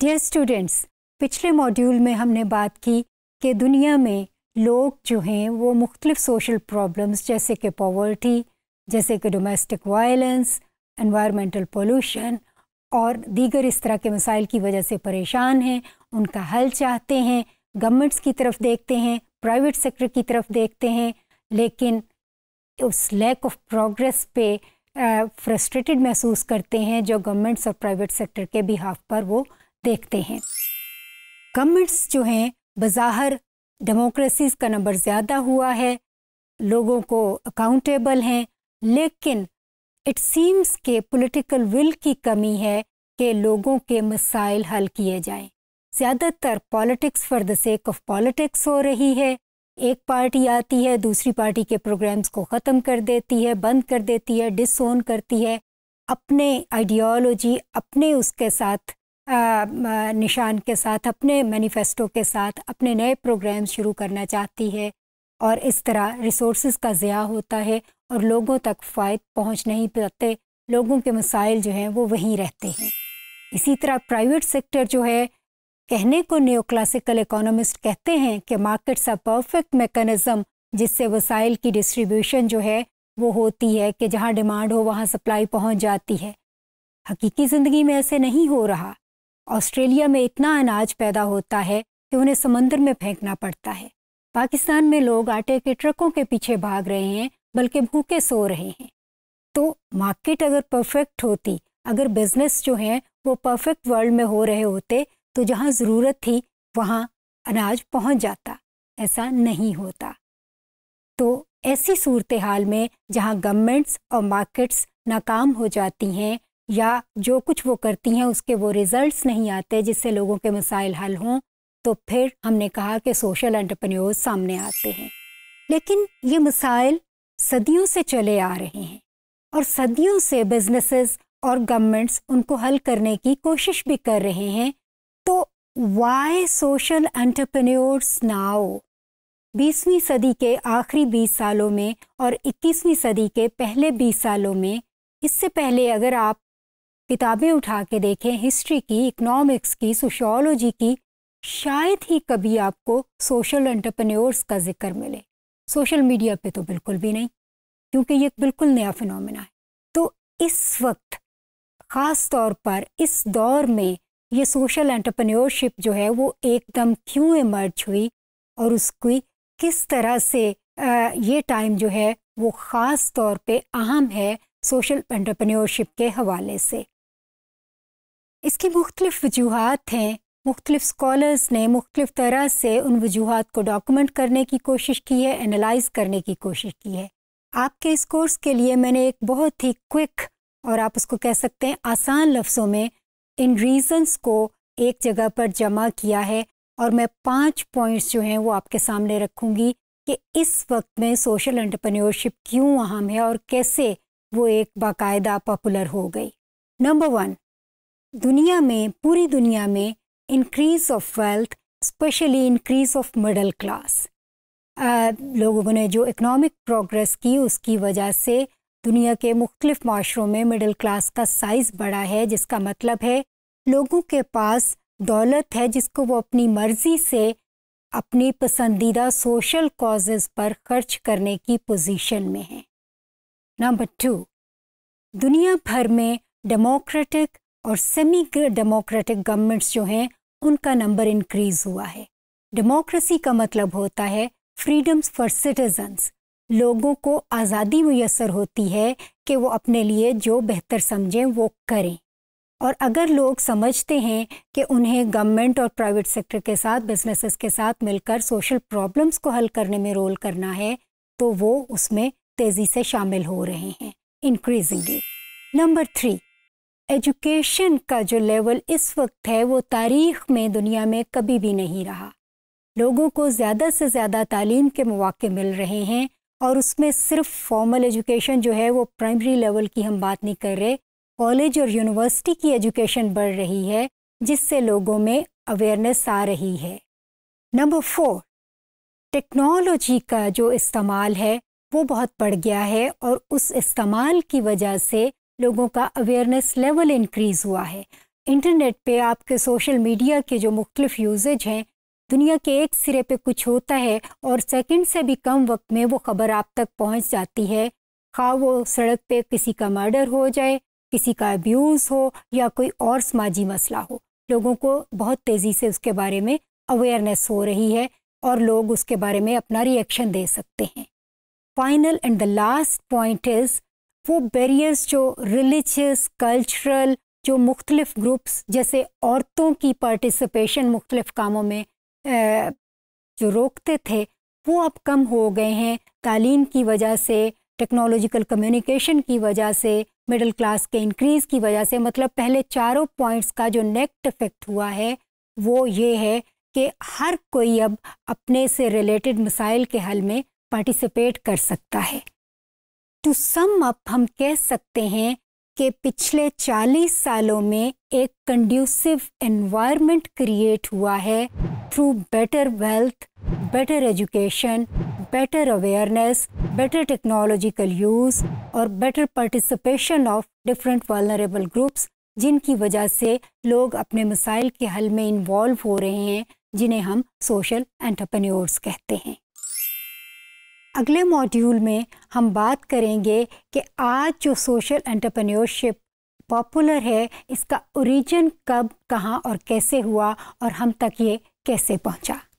Dear students पिछले module में हमने बात की कि दुनिया में लोग जो हैं वो मुख्तलिफ सोशल प्रॉब्लम्स जैसे कि पॉवर्टी जैसे कि डोमेस्टिक वायलेंस इन्वायरमेंटल पोल्यूशन और दीगर इस तरह के मसाइल की वजह से परेशान हैं उनका हल चाहते हैं गवर्नमेंट्स की तरफ देखते हैं प्राइवेट सेक्टर की तरफ देखते हैं लेकिन उस लैक ऑफ प्रोग्रेस पे फ्रस्ट्रेटेड महसूस करते हैं जो गवर्नमेंट्स और प्राइवेट सेक्टर के बिहाफ पर वो देखते हैं कमेंट्स जो हैं बज़ाहर डेमोक्रेसीज का नंबर ज़्यादा हुआ है लोगों को अकाउंटेबल हैं लेकिन इट सीम्स के पॉलिटिकल विल की कमी है कि लोगों के मसाइल हल किए जाएं। ज़्यादातर politics for the sake of politics हो रही है एक पार्टी आती है दूसरी पार्टी के प्रोग्राम्स को ख़त्म कर देती है बंद कर देती है डिसोन करती है अपने आइडियोलॉजी अपने उसके साथ निशान के साथ अपने मैनिफेस्टो के साथ अपने नए प्रोग्राम शुरू करना चाहती है और इस तरह रिसोर्स का ज़िया होता है और लोगों तक फ़ायद पहुँच नहीं पाते लोगों के मसाइल जो हैं वो वहीं रहते हैं इसी तरह प्राइवेट सेक्टर जो है कहने को न्यू क्लासिकल इकोनॉमिस्ट कहते हैं कि मार्केट्स अ परफेक्ट मेकनिज़म जिससे वसाइल की डिस्ट्रीब्यूशन जो है वो होती है कि जहाँ डिमांड हो वहाँ सप्लाई पहुँच जाती है हकीकी ज़िंदगी में ऐसे नहीं हो रहा ऑस्ट्रेलिया में इतना अनाज पैदा होता है कि उन्हें समंदर में फेंकना पड़ता है पाकिस्तान में लोग आटे के ट्रकों के पीछे भाग रहे हैं बल्कि भूखे सो रहे हैं तो मार्केट अगर परफेक्ट होती अगर बिजनेस जो हैं वो परफेक्ट वर्ल्ड में हो रहे होते तो जहाँ ज़रूरत थी वहाँ अनाज पहुँच जाता ऐसा नहीं होता तो ऐसी सूरत हाल में जहाँ गवर्नमेंट्स और मार्केट्स नाकाम हो जाती हैं या जो कुछ वो करती हैं उसके वो रिज़ल्ट नहीं आते जिससे लोगों के मसाइल हल हों तो फिर हमने कहा कि सोशल एंटरप्रेन्योर्स सामने आते हैं लेकिन ये मसाइल सदियों से चले आ रहे हैं और सदियों से बिजनेसेस और गवर्नमेंट्स उनको हल करने की कोशिश भी कर रहे हैं तो वाई सोशल एंटरप्रेन्योर्स नाओ बीसवीं सदी के आखिरी बीस सालों में और इक्कीसवीं सदी के पहले बीस सालों में इससे पहले अगर आप किताबें उठा के देखें हिस्ट्री की इकोनॉमिक्स की सोशोलॉजी की शायद ही कभी आपको सोशल एंटरप्रेन्योर्स का जिक्र मिले सोशल मीडिया पे तो बिल्कुल भी नहीं क्योंकि ये बिल्कुल नया फिनोमिना है तो इस वक्त ख़ास तौर पर इस दौर में ये सोशल एंटरप्रेन्योरशिप जो है वो एकदम क्यों इमर्ज हुई और उसकी किस तरह से ये टाइम जो है वो ख़ास तौर पे अहम है सोशल एंटरप्रेन्योरशिप के हवाले से इसकी मुख्तलिफ वजूहत हैं मुख्तलिफ स्कॉलर्स ने मुख्तलिफ तरह से उन वजूहत को डॉक्यूमेंट करने की कोशिश की है एनालाइज करने की कोशिश की है आपके इस कोर्स के लिए मैंने एक बहुत ही क्विक और आप उसको कह सकते हैं आसान लफ्ज़ों में इन रीज़न्स को एक जगह पर जमा किया है और मैं पांच पॉइंट्स जो हैं वो आपके सामने रखूँगी कि इस वक्त में सोशल एंटरप्रेन्योरशिप क्यों अहम है और कैसे वो एक बाकायदा पॉपुलर हो गई नंबर वन दुनिया में पूरी दुनिया में increase of wealth specially increase of middle class लोगों ने जो इकनॉमिक प्रोग्रेस की उसकी वजह से दुनिया के मुख्तलिफ माशरों में मिडल क्लास का साइज़ बढ़ा है जिसका मतलब है लोगों के पास दौलत है जिसको वो अपनी मर्ज़ी से अपनी पसंदीदा सोशल कॉजेज़ पर खर्च करने की पोजीशन में है नंबर टू दुनिया भर में डेमोक्रेटिक और सेमी डेमोक्रेटिक गवर्नमेंट्स जो हैं उनका नंबर इंक्रीज हुआ है डेमोक्रेसी का मतलब होता है फ्रीडम्स फॉर सिटीजन्स लोगों को आज़ादी मैसर होती है कि वो अपने लिए जो बेहतर समझें वो करें और अगर लोग समझते हैं कि उन्हें गवर्नमेंट और प्राइवेट सेक्टर के साथ बिजनेसेस के साथ मिलकर सोशल प्रॉब्लम्स को हल करने में रोल करना है तो वो उसमें तेज़ी से शामिल हो रहे हैं इंक्रीजिंगली नंबर थ्री एजुकेशन का जो लेवल इस वक्त है वो तारीख में दुनिया में कभी भी नहीं रहा लोगों को ज़्यादा से ज़्यादा तालीम के मौक़े मिल रहे हैं और उसमें सिर्फ फॉर्मल एजुकेशन जो है वो प्राइमरी लेवल की हम बात नहीं कर रहे कॉलेज और यूनिवर्सिटी की एजुकेशन बढ़ रही है जिससे लोगों में अवेयरनेस आ रही है नंबर फोर टेक्नोलॉजी का जो इस्तेमाल है वो बहुत बढ़ गया है और उस इस्तेमाल की वजह से लोगों का अवेयरनेस लेवल इंक्रीज़ हुआ है इंटरनेट पे आपके सोशल मीडिया के जो मुख्तफ यूजेज हैं दुनिया के एक सिरे पे कुछ होता है और सेकंड से भी कम वक्त में वो ख़बर आप तक पहुंच जाती है खा वो सड़क पे किसी का मर्डर हो जाए किसी का अब्यूज़ हो या कोई और समाजी मसला हो लोगों को बहुत तेज़ी से उसके बारे में अवेयरनेस हो रही है और लोग उसके बारे में अपना रिएक्शन दे सकते हैं final and the last point is वो बैरियर्स जो रिलीजियस कल्चरल जो मुख्तलिफ ग्रुप्स जैसे औरतों की पार्टिसिपेशन मुख्तलिफ कामों में जो रोकते थे वो अब कम हो गए हैं तालीम की वजह से टेक्नोलॉजिकल कम्युनिकेशन की वजह से मिडिल क्लास के इंक्रीज़ की वजह से मतलब पहले चारों पॉइंट्स का जो नेक्ट इफ़ेक्ट हुआ है वो ये है कि हर कोई अब अपने से रिलेटेड मसाइल के हल में पार्टिसिपेट कर सकता है टू सम अप हम कह सकते हैं कि पिछले 40 सालों में एक कंड्यूसिव एनवायरनमेंट क्रिएट हुआ है through better wealth better education better awareness better technological use और better participation of different vulnerable groups जिनकी वजह से लोग अपने मसाइल के हल में इन्वॉल्व हो रहे हैं जिन्हें हम सोशल एंटरप्रेन्योर्स कहते हैं अगले मॉड्यूल में हम बात करेंगे कि आज जो सोशल एंटरप्रेन्योरशिप पॉपुलर है इसका ओरिजिन कब कहाँ और कैसे हुआ और हम तक ये कैसे पहुँचा